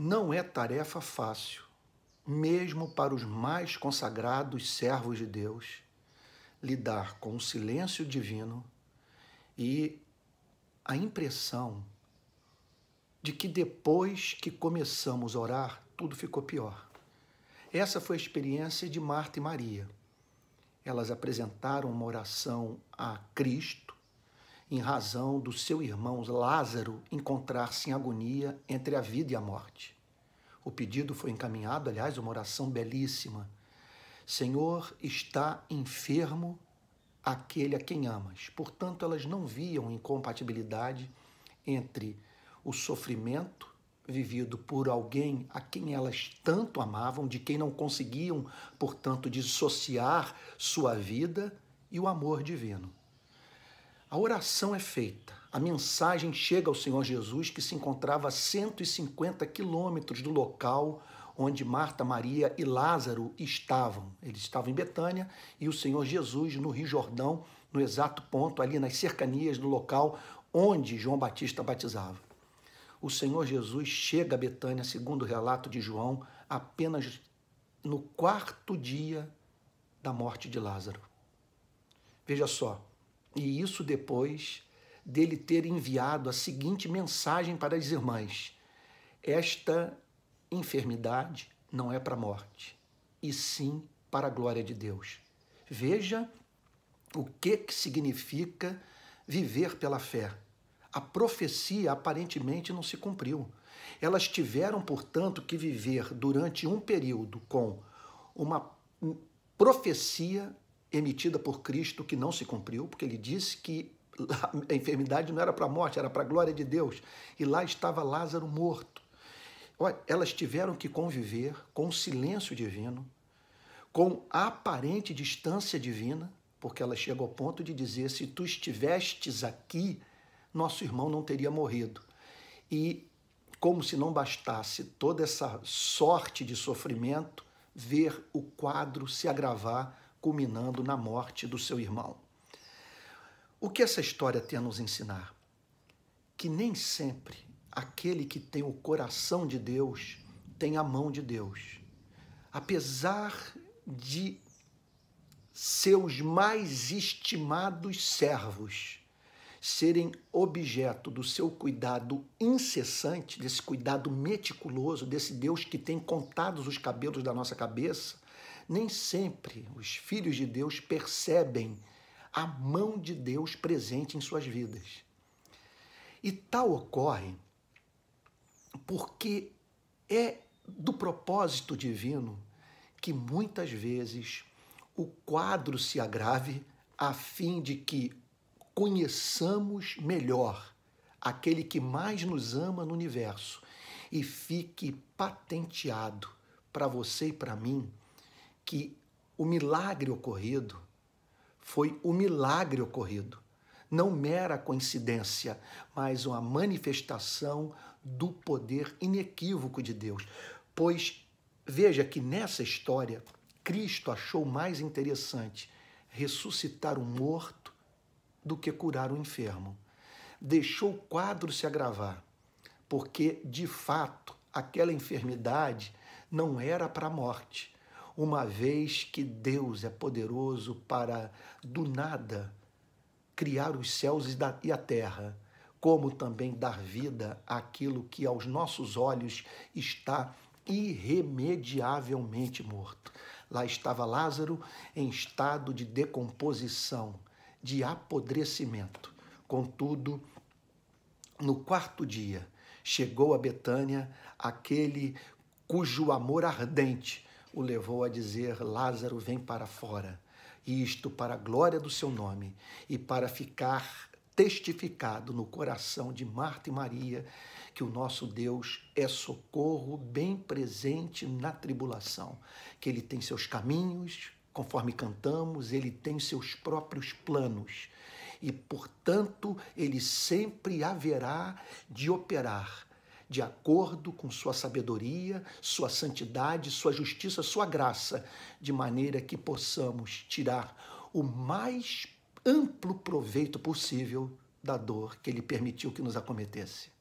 Não é tarefa fácil, mesmo para os mais consagrados servos de Deus, lidar com o silêncio divino e a impressão de que depois que começamos a orar, tudo ficou pior. Essa foi a experiência de Marta e Maria. Elas apresentaram uma oração a Cristo em razão do seu irmão Lázaro encontrar-se em agonia entre a vida e a morte. O pedido foi encaminhado, aliás, uma oração belíssima. Senhor, está enfermo aquele a quem amas. Portanto, elas não viam incompatibilidade entre o sofrimento vivido por alguém a quem elas tanto amavam, de quem não conseguiam, portanto, dissociar sua vida e o amor divino. A oração é feita. A mensagem chega ao Senhor Jesus, que se encontrava a 150 quilômetros do local onde Marta, Maria e Lázaro estavam. Eles estavam em Betânia e o Senhor Jesus no Rio Jordão, no exato ponto, ali nas cercanias do local onde João Batista batizava. O Senhor Jesus chega a Betânia, segundo o relato de João, apenas no quarto dia da morte de Lázaro. Veja só, e isso depois dele ter enviado a seguinte mensagem para as irmãs: Esta enfermidade não é para a morte, e sim para a glória de Deus. Veja o que, que significa viver pela fé. A profecia aparentemente não se cumpriu. Elas tiveram, portanto, que viver durante um período com uma profecia emitida por Cristo que não se cumpriu, porque ele disse que a enfermidade não era para a morte, era para a glória de Deus. E lá estava Lázaro morto. Olha, elas tiveram que conviver com o silêncio divino, com a aparente distância divina, porque ela chega ao ponto de dizer: se tu estivestes aqui, nosso irmão não teria morrido. E, como se não bastasse toda essa sorte de sofrimento, ver o quadro se agravar culminando na morte do seu irmão. O que essa história tem a nos ensinar? Que nem sempre aquele que tem o coração de Deus tem a mão de Deus. Apesar de seus mais estimados servos serem objeto do seu cuidado incessante, desse cuidado meticuloso, desse Deus que tem contados os cabelos da nossa cabeça, nem sempre os filhos de Deus percebem a mão de Deus presente em suas vidas. E tal ocorre porque é do propósito divino que muitas vezes o quadro se agrave a fim de que conheçamos melhor aquele que mais nos ama no universo e fique patenteado para você e para mim que o milagre ocorrido foi o milagre ocorrido, não mera coincidência, mas uma manifestação do poder inequívoco de Deus. Pois veja que nessa história, Cristo achou mais interessante ressuscitar um morto do que curar um enfermo. Deixou o quadro se agravar, porque de fato aquela enfermidade não era para a morte, uma vez que Deus é poderoso para, do nada, criar os céus e a terra, como também dar vida àquilo que aos nossos olhos está irremediavelmente morto. Lá estava Lázaro em estado de decomposição, de apodrecimento. Contudo, no quarto dia, chegou a Betânia aquele cujo amor ardente o levou a dizer: Lázaro, vem para fora. Isto para a glória do seu nome e para ficar testificado no coração de Marta e Maria que o nosso Deus é socorro bem presente na tribulação, que ele tem seus caminhos, conforme cantamos, ele tem seus próprios planos e, portanto, ele sempre haverá de operar de acordo com sua sabedoria, sua santidade, sua justiça, sua graça, de maneira que possamos tirar o mais amplo proveito possível da dor que ele permitiu que nos acometesse.